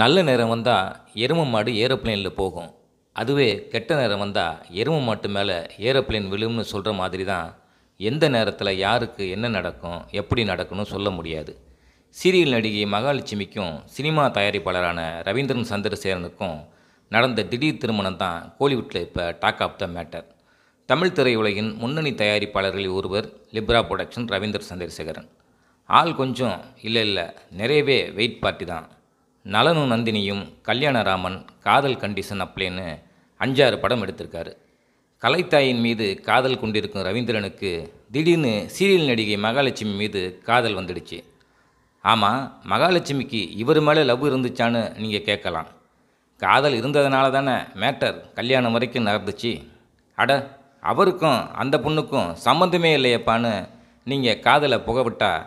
நல்ல நேரம் வந்தால் எரும மாடு ஏரோப்ளேனில் போகும் அதுவே கெட்ட நேரம் வந்தால் எரும மாட்டு மேலே ஏரோப்ளேன் விழும்னு சொல்கிற மாதிரி தான் எந்த நேரத்தில் யாருக்கு என்ன நடக்கும் எப்படி நடக்கும்னு சொல்ல முடியாது சீரியல் நடிகை மகாலட்சுமிக்கும் சினிமா தயாரிப்பாளரான ரவீந்திரன் சந்திரசேரனுக்கும் நடந்த திடீர் திருமணம் தான் கோலிவுட்டில் இப்போ talk of the matter Tamil திரையுலகின் முன்னணி தயாரிப்பாளர்களில் ஒருவர் லிப்ரா ப்ரொடக்ஷன் ரவீந்திர சந்திரசேகரன் ஆள் கொஞ்சம் இல்லை இல்லை நிறையவே வெயிட் பார்ட்டி தான் நலனு நந்தினியும் கல்யாணராமன் காதல் கண்டிஷன் அப்ளேன்னு அஞ்சாறு படம் எடுத்திருக்காரு கலைத்தாயின் மீது காதல் கொண்டிருக்கும் ரவீந்திரனுக்கு திடீர்னு சீரியல் நடிகை மகாலட்சுமி மீது காதல் வந்துடுச்சு ஆமாம் மகாலட்சுமிக்கு இவர் மேலே லவ் இருந்துச்சான்னு நீங்கள் கேட்கலாம் காதல் இருந்ததுனால தானே மேட்டர் கல்யாணம் வரைக்கும் நடந்துச்சு அட அவருக்கும் அந்த பொண்ணுக்கும் சம்மந்தமே இல்லையப்பான்னு நீங்கள் காதலை புகவிட்டால்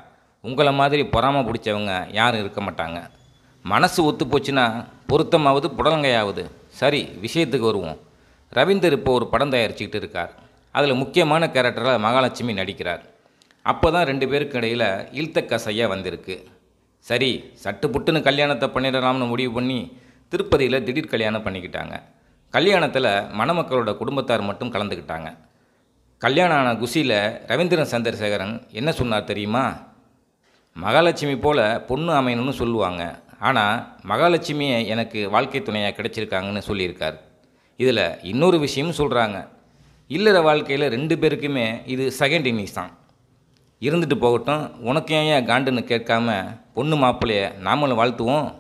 உங்களை மாதிரி பொறாமல் பிடிச்சவங்க யாரும் இருக்க மாட்டாங்க மனசு ஒத்து போச்சுன்னா பொருத்தமாவது புடலங்கையாவது சரி விஷயத்துக்கு வருவோம் ரவீந்தர் இப்போ ஒரு படம் தயாரிச்சுக்கிட்டு இருக்கார் அதில் முக்கியமான கேரக்டராக மகாலட்சுமி நடிக்கிறார் அப்போ தான் ரெண்டு பேருக்கு இடையில் இல்த்தக்க செய்ய வந்திருக்கு சரி சட்டு புட்டுன்னு கல்யாணத்தை பண்ணிடலாம்னு முடிவு பண்ணி திருப்பதியில் திடீர் கல்யாணம் பண்ணிக்கிட்டாங்க கல்யாணத்தில் மணமக்களோட குடும்பத்தார் மட்டும் கலந்துக்கிட்டாங்க கல்யாணம் ஆன குஷியில் ரவீந்திரன் சந்திரசேகரன் என்ன சொன்னார் தெரியுமா மகாலட்சுமி போல் பொண்ணு அமையணும்னு சொல்லுவாங்க ஆனால் மகாலட்சுமியை எனக்கு வாழ்க்கை துணையாக கிடைச்சிருக்காங்கன்னு சொல்லியிருக்கார் இதில் இன்னொரு விஷயமும் சொல்கிறாங்க இல்லற வாழ்க்கையில் ரெண்டு பேருக்குமே இது செகண்ட் இன்னிங்ஸ் தான் இருந்துட்டு போகட்டும் உனக்கு ஏன் காண்டுன்னு கேட்காம பொண்ணு மாப்பிள்ளையை நாமளும் வாழ்த்துவோம்